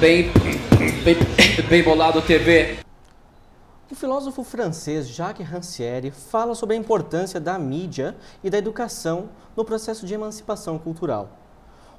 Bem, bem, bem bolado TV. O filósofo francês Jacques Rancière fala sobre a importância da mídia e da educação no processo de emancipação cultural.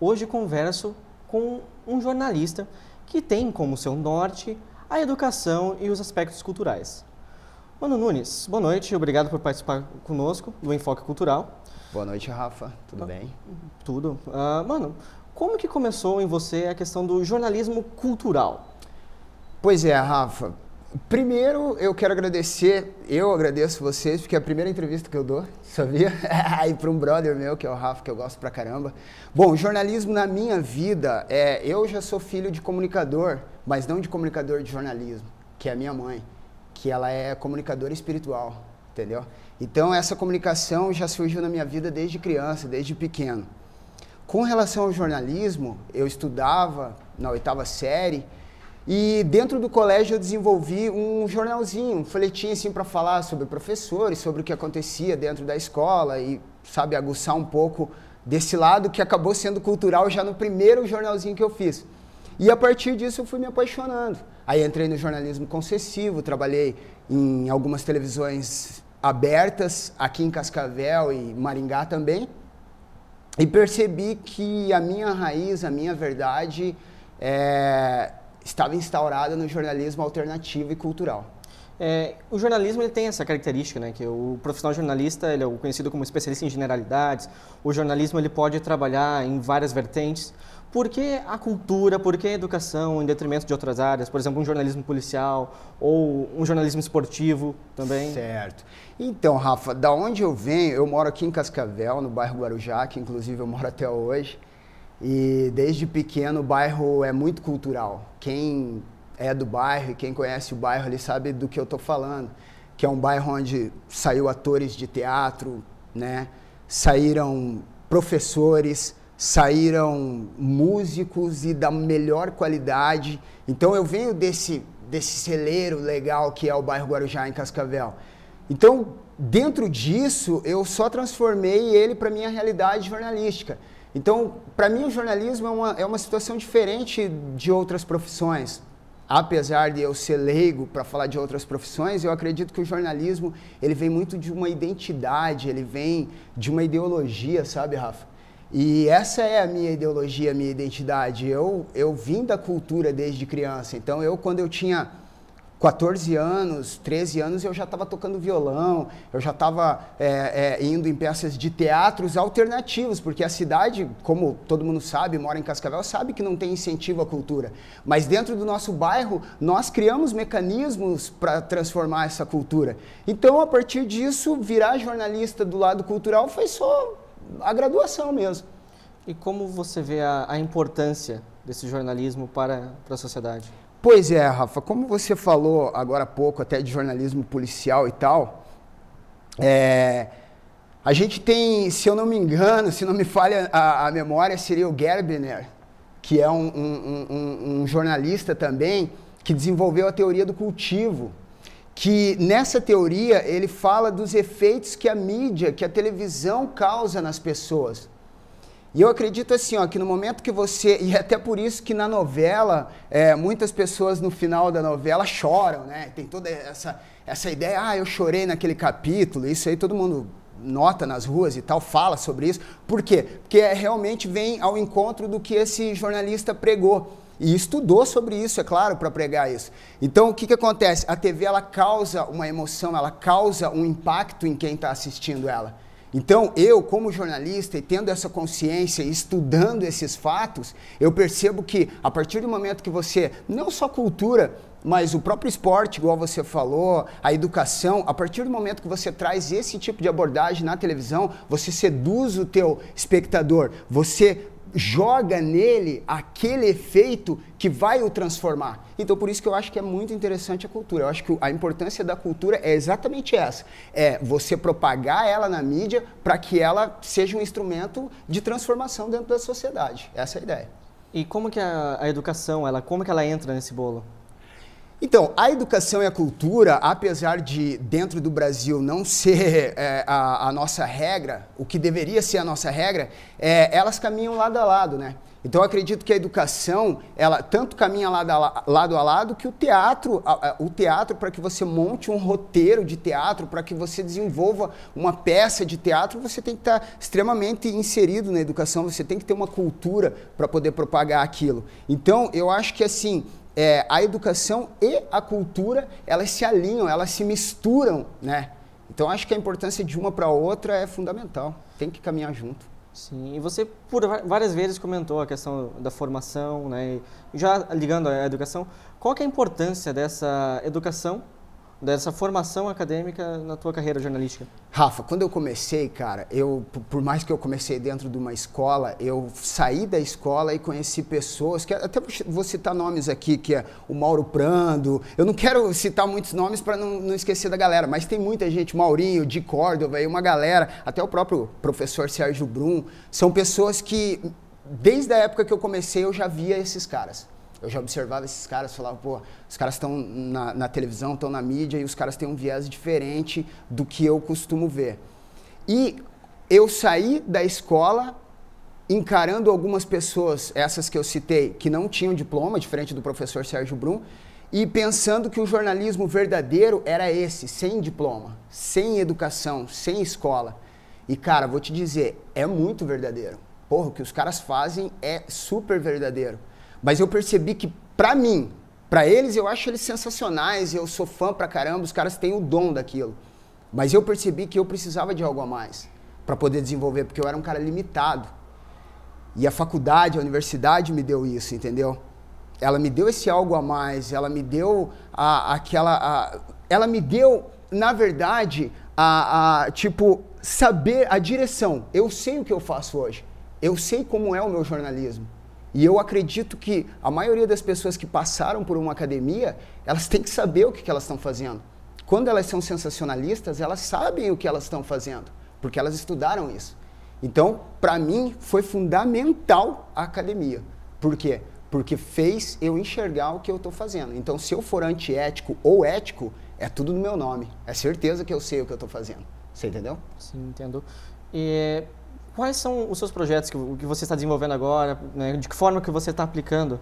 Hoje converso com um jornalista que tem como seu norte a educação e os aspectos culturais. Mano Nunes, boa noite, obrigado por participar conosco do Enfoque Cultural. Boa noite, Rafa. Tudo ah, bem? Tudo. Ah, mano, como que começou em você a questão do jornalismo cultural? Pois é, Rafa. Primeiro, eu quero agradecer, eu agradeço vocês, porque é a primeira entrevista que eu dou, sabia? e para um brother meu, que é o Rafa, que eu gosto pra caramba. Bom, jornalismo na minha vida, é, eu já sou filho de comunicador, mas não de comunicador de jornalismo, que é a minha mãe, que ela é comunicadora espiritual, entendeu? Então, essa comunicação já surgiu na minha vida desde criança, desde pequeno. Com relação ao jornalismo, eu estudava na oitava série e dentro do colégio eu desenvolvi um jornalzinho, um folhetim assim para falar sobre professores, sobre o que acontecia dentro da escola e sabe aguçar um pouco desse lado que acabou sendo cultural já no primeiro jornalzinho que eu fiz. E a partir disso eu fui me apaixonando. Aí entrei no jornalismo concessivo, trabalhei em algumas televisões abertas aqui em Cascavel e Maringá também. E percebi que a minha raiz, a minha verdade, é, estava instaurada no jornalismo alternativo e cultural. É, o jornalismo ele tem essa característica, né, que o profissional jornalista ele é conhecido como especialista em generalidades. O jornalismo ele pode trabalhar em várias vertentes. Por que a cultura, por que a educação em detrimento de outras áreas? Por exemplo, um jornalismo policial ou um jornalismo esportivo também? Certo. Então, Rafa, da onde eu venho, eu moro aqui em Cascavel, no bairro Guarujá, que inclusive eu moro até hoje. E desde pequeno o bairro é muito cultural. Quem é do bairro, e quem conhece o bairro ali sabe do que eu estou falando, que é um bairro onde saiu atores de teatro, né? saíram professores, saíram músicos e da melhor qualidade. Então eu venho desse, desse celeiro legal que é o bairro Guarujá, em Cascavel. Então, dentro disso, eu só transformei ele para minha realidade jornalística. Então, para mim, o jornalismo é uma, é uma situação diferente de outras profissões apesar de eu ser leigo para falar de outras profissões, eu acredito que o jornalismo ele vem muito de uma identidade, ele vem de uma ideologia, sabe, Rafa? E essa é a minha ideologia, a minha identidade. Eu, eu vim da cultura desde criança. Então, eu, quando eu tinha 14 anos, 13 anos, eu já estava tocando violão, eu já estava é, é, indo em peças de teatros alternativos, porque a cidade, como todo mundo sabe, mora em Cascavel, sabe que não tem incentivo à cultura. Mas dentro do nosso bairro, nós criamos mecanismos para transformar essa cultura. Então, a partir disso, virar jornalista do lado cultural foi só a graduação mesmo. E como você vê a, a importância desse jornalismo para, para a sociedade? Pois é, Rafa, como você falou agora há pouco, até de jornalismo policial e tal, é, a gente tem, se eu não me engano, se não me falha a, a memória, seria o Gerbner, que é um, um, um, um, jornalista também, que desenvolveu a teoria do cultivo. Que nessa teoria ele fala dos efeitos que a mídia, que a televisão causa nas pessoas. E eu acredito assim, ó, que no momento que você. E é até por isso que na novela, é, muitas pessoas no final da novela choram, né? Tem toda essa, essa ideia, ah, eu chorei naquele capítulo, isso aí todo mundo nota nas ruas e tal, fala sobre isso. Por quê? Porque é, realmente vem ao encontro do que esse jornalista pregou. E estudou sobre isso, é claro, para pregar isso. Então, o que, que acontece? A TV ela causa uma emoção, ela causa um impacto em quem está assistindo ela. Então, eu, como jornalista e tendo essa consciência, estudando esses fatos, eu percebo que a partir do momento que você, não só cultura, mas o próprio esporte, igual você falou, a educação, a partir do momento que você traz esse tipo de abordagem na televisão, você seduz o teu espectador, você joga nele aquele efeito que vai o transformar. Então, por isso que eu acho que é muito interessante a cultura. Eu acho que a importância da cultura é exatamente essa: é você propagar ela na mídia para que ela seja um instrumento de transformação dentro da sociedade. Essa é a ideia. E como que a, a educação, ela, como que ela entra nesse bolo? Então, a educação e a cultura, apesar de dentro do Brasil não ser é, a, a, nossa regra, o que deveria ser a nossa regra, é, elas caminham lado a lado, né? Então, acredito que a educação, ela tanto caminha lado a lado, a lado que o teatro, a, a, o teatro para que você monte um roteiro de teatro, para que você desenvolva uma peça de teatro, você tem que estar tá extremamente inserido na educação, você tem que ter uma cultura para poder propagar aquilo. Então, eu acho que assim, é, a educação e a cultura elas se alinham, elas se misturam, né? Então acho que a importância de uma para a outra é fundamental, tem que caminhar junto. Sim, e você por várias vezes comentou a questão da formação, né? E já ligando à educação, qual é a importância dessa educação dessa formação acadêmica na tua carreira jornalística? Rafa, quando eu comecei, cara, eu por mais que eu comecei dentro de uma escola, eu saí da escola e conheci pessoas que até vou citar nomes aqui, que é o Mauro Prando. Eu não quero citar muitos nomes para não, não, esquecer da galera, mas tem muita gente, Maurinho, de Córdova, uma galera, até o próprio professor Sérgio Brum, são pessoas que desde a época que eu comecei eu já via esses caras. Eu já observava esses caras, falava, pô, os caras estão na, na, televisão, estão na mídia e os caras têm um viés diferente do que eu costumo ver. E eu saí da escola encarando algumas pessoas, essas que eu citei, que não tinham diploma, diferente do professor Sérgio Brum, e pensando que o jornalismo verdadeiro era esse, sem diploma, sem educação, sem escola. E cara, vou te dizer, é muito verdadeiro. Porra, o que os caras fazem é super verdadeiro. Mas eu percebi que, pra mim, pra eles, eu acho eles sensacionais, eu sou fã pra caramba, os caras têm o dom daquilo. Mas eu percebi que eu precisava de algo a mais para poder desenvolver, porque eu era um cara limitado. E a faculdade, a universidade me deu isso, entendeu? Ela me deu esse algo a mais, ela me deu a, aquela. A, ela me deu, na verdade, a, a, tipo, saber a direção. Eu sei o que eu faço hoje. Eu sei como é o meu jornalismo. E eu acredito que a maioria das pessoas que passaram por uma academia, elas têm que saber o que, que elas estão fazendo. Quando elas são sensacionalistas, elas sabem o que elas estão fazendo, porque elas estudaram isso. Então, para mim, foi fundamental a academia. Por quê? Porque fez eu enxergar o que eu estou fazendo. Então, se eu for antiético ou ético, é tudo no meu nome. É certeza que eu sei o que eu estou fazendo. Você entendeu? Sim, entendo. E Quais são os seus projetos, que, o que você está desenvolvendo agora? Né? De que forma que você está aplicando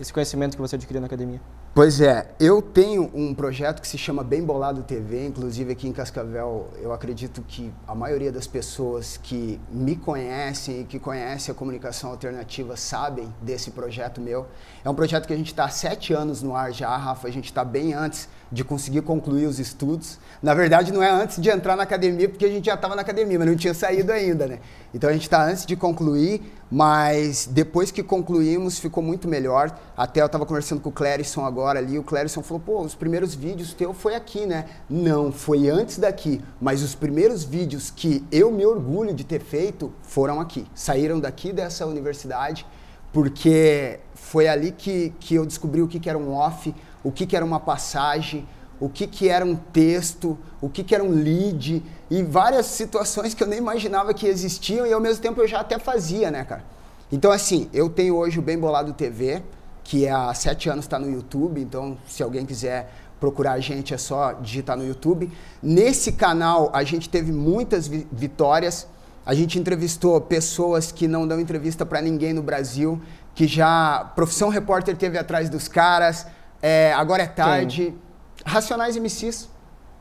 esse conhecimento que você adquiriu na academia? Pois é, eu tenho um projeto que se chama Bem Bolado TV, inclusive aqui em Cascavel, eu acredito que a maioria das pessoas que me conhecem e que conhecem a comunicação alternativa sabem desse projeto meu. É um projeto que a gente está há sete anos no ar já, Rafa, a gente está bem antes de conseguir concluir os estudos. Na verdade, não é antes de entrar na academia, porque a gente já estava na academia, mas não tinha saído ainda, né? Então a gente está antes de concluir, mas depois que concluímos ficou muito melhor. Até eu estava conversando com o Clérison agora agora ali, o Clérison falou, pô, os primeiros vídeos teu foi aqui, né? Não, foi antes daqui, mas os primeiros vídeos que eu me orgulho de ter feito foram aqui, saíram daqui dessa universidade, porque foi ali que, que eu descobri o que, que era um off, o que, que era uma passagem, o que, que era um texto, o que, que era um lead, e várias situações que eu nem imaginava que existiam e ao mesmo tempo eu já até fazia, né, cara? Então, assim, eu tenho hoje o Bem Bolado TV, que há sete anos está no YouTube, então se alguém quiser procurar a gente é só digitar no YouTube. Nesse canal a gente teve muitas vi vitórias. A gente entrevistou pessoas que não dão entrevista para ninguém no Brasil, que já profissão repórter teve atrás dos caras. É, agora é tarde. Sim. Racionais MCs.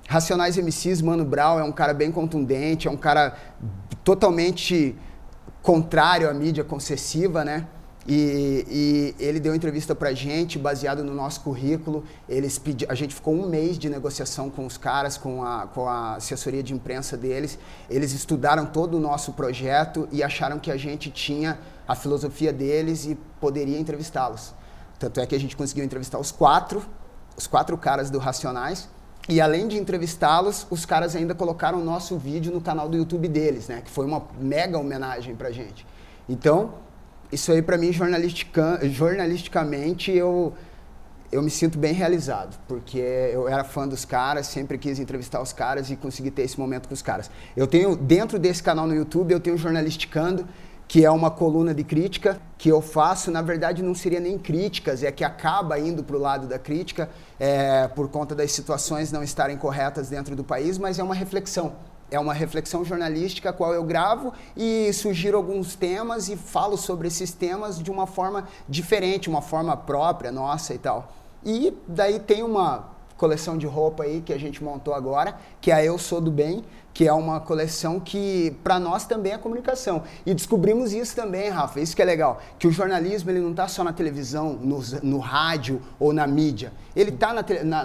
Racionais MCs, Mano Brown é um cara bem contundente, é um cara totalmente contrário à mídia concessiva, né? E, e, ele deu entrevista para a gente, baseado no nosso currículo. Eles pedi, a gente ficou um mês de negociação com os caras, com a, com a assessoria de imprensa deles. Eles estudaram todo o nosso projeto e acharam que a gente tinha a filosofia deles e poderia entrevistá-los. Tanto é que a gente conseguiu entrevistar os quatro, os quatro caras do Racionais. E além de entrevistá-los, os caras ainda colocaram o nosso vídeo no canal do YouTube deles, né? Que foi uma mega homenagem pra gente. Então, isso aí para mim jornalistica, jornalisticamente eu eu me sinto bem realizado, porque eu era fã dos caras, sempre quis entrevistar os caras e consegui ter esse momento com os caras. Eu tenho dentro desse canal no YouTube, eu tenho jornalisticando, que é uma coluna de crítica que eu faço, na verdade não seria nem críticas, é que acaba indo para o lado da crítica é, por conta das situações não estarem corretas dentro do país, mas é uma reflexão é uma reflexão jornalística a qual eu gravo e sugiro alguns temas e falo sobre esses temas de uma forma diferente, uma forma própria nossa e tal. E daí tem uma coleção de roupa aí que a gente montou agora, que é a Eu Sou do Bem, que é uma coleção que para nós também é comunicação. E descobrimos isso também, Rafa, isso que é legal, que o jornalismo ele não está só na televisão, no, no, rádio ou na mídia. Ele está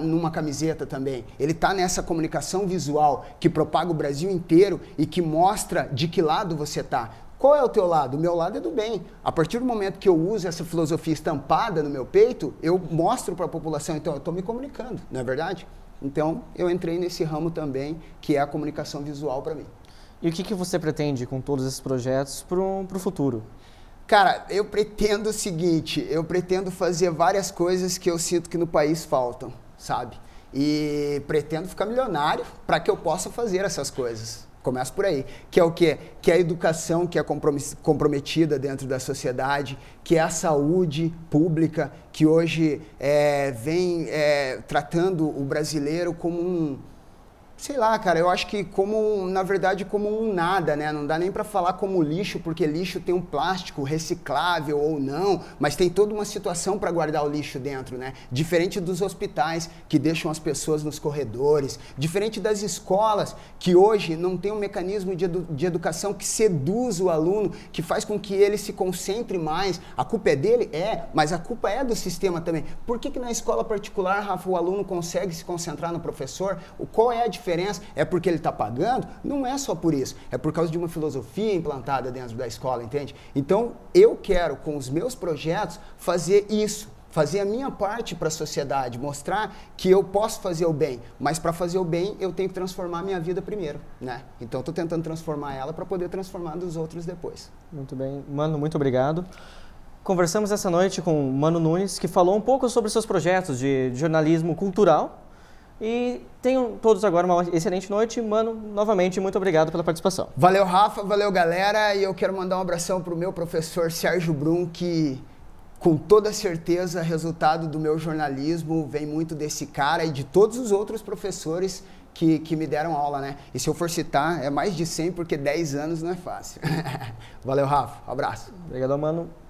numa camiseta também, ele está nessa comunicação visual que propaga o Brasil inteiro e que mostra de que lado você está. Qual é o teu lado? O meu lado é do bem. A partir do momento que eu uso essa filosofia estampada no meu peito, eu mostro para a população, então eu estou me comunicando, não é verdade? Então, eu entrei nesse ramo também, que é a comunicação visual para mim. E o que, que você pretende com todos esses projetos para o pro futuro? Cara, eu pretendo o seguinte, eu pretendo fazer várias coisas que eu sinto que no país faltam, sabe? E pretendo ficar milionário para que eu possa fazer essas coisas. Começa por aí. Que é o quê? Que é a educação que é comprometida dentro da sociedade, que é a saúde pública, que hoje é, vem é, tratando o brasileiro como um Sei lá, cara, eu acho que como, na verdade, como um nada, né? Não dá nem para falar como lixo, porque lixo tem um plástico reciclável ou não, mas tem toda uma situação para guardar o lixo dentro, né? Diferente dos hospitais que deixam as pessoas nos corredores, diferente das escolas que hoje não tem um mecanismo de, edu de educação que seduz o aluno, que faz com que ele se concentre mais. A culpa é dele? É, mas a culpa é do sistema também. Por que, que na escola particular, Rafa, o aluno consegue se concentrar no professor? Qual é a diferença? diferença é porque ele está pagando? Não é só por isso. É por causa de uma filosofia implantada dentro da escola, entende? Então, eu quero, com os meus projetos, fazer isso fazer a minha parte para a sociedade, mostrar que eu posso fazer o bem, mas para fazer o bem eu tenho que transformar a minha vida primeiro, né? Então estou tentando transformar ela para poder transformar dos outros depois. Muito bem, mano, muito obrigado. Conversamos essa noite com Mano Nunes, que falou um pouco sobre seus projetos de jornalismo cultural e tenham todos agora uma excelente noite. Mano, novamente, muito obrigado pela participação. Valeu, Rafa. Valeu, galera. E eu quero mandar um abração para o meu professor Sérgio Brum, que com toda certeza, resultado do meu jornalismo vem muito desse cara e de todos os outros professores que, que me deram aula, né? E se eu for citar, é mais de 100, porque 10 anos não é fácil. Valeu, Rafa. Um abraço. Obrigado, mano.